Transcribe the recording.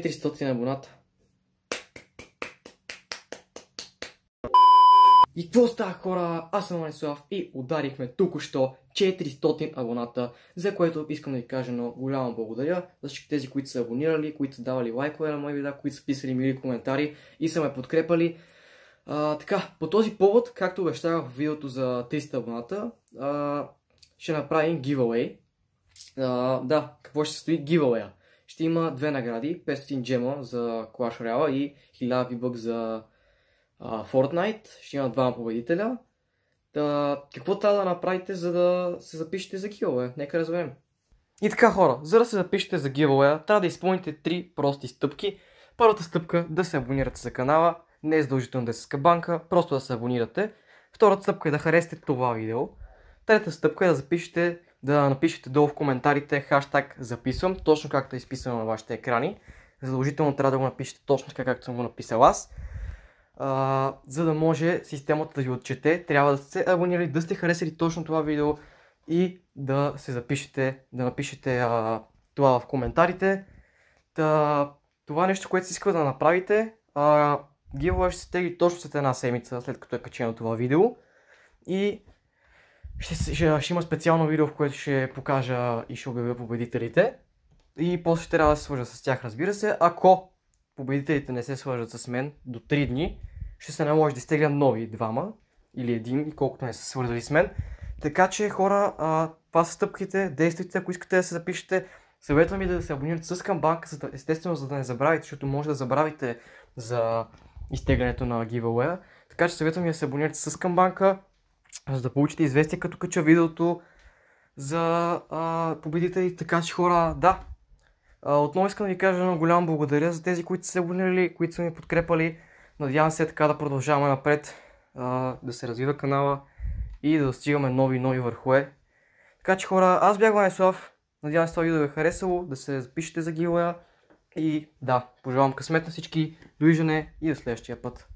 400 абоната. И какво става хора? Аз съм Манислав и ударихме току-що 400 абоната, за което искам да ви кажа много голямо благодаря за всички тези, които са абонирали, които са давали лайкове на мои видеа, които са писали мили коментари и са ме подкрепали. А, така, по този повод, както обещах в видеото за 300 абоната, а, ще направим giveaway. А, да, какво ще се стои giveaway? ще има две награди. 500 джема за Clash Royale и 1000 V-Bucks за а, Fortnite. Ще има двама победителя. Та, какво трябва да направите, за да се запишете за giveaway? Нека разберем. И така хора, за да се запишете за giveaway, трябва да изпълните три прости стъпки. Първата стъпка е да се абонирате за канала, не е задължително да се скабанка, просто да се абонирате. Втората стъпка е да харесате това видео. Трета стъпка е да запишете да напишете долу в коментарите хаштаг записвам, точно както е изписано на вашите екрани. Задължително трябва да го напишете точно така, както съм го написал аз. А, за да може системата да ви отчете, трябва да сте абонирали, да сте харесали точно това видео и да се запишете, да напишете а, това в коментарите. Та, това е нещо, което си иска да направите, а, ще се тегли точно след една седмица, след като е качено това видео. И ще, ще, ще има специално видео, в което ще покажа и ще обявя победителите. И после ще трябва да се свържа с тях, разбира се. Ако победителите не се свържат с мен до 3 дни, ще се наложи да изтеглям нови двама или един, колкото не са свързали с мен. Така че хора, а, това са стъпките, действайте, ако искате да се запишете. Съветвам ви да се абонирате с камбанка, за да, естествено, за да не забравите, защото може да забравите за изтеглянето на giveaway. Така че съветвам ви да се абонирате с камбанка, за да получите известие, като кача видеото за а, и така че хора, да. А, отново искам да ви кажа едно голямо благодаря за тези, които са се абонирали, които са ми подкрепали. Надявам се така да продължаваме напред, а, да се развива канала и да достигаме нови и нови върхове. Така че хора, аз бях Ванислав, надявам се това видео ви е харесало, да се запишете за Гилая и да, пожелавам късмет на всички, довиждане и до следващия път.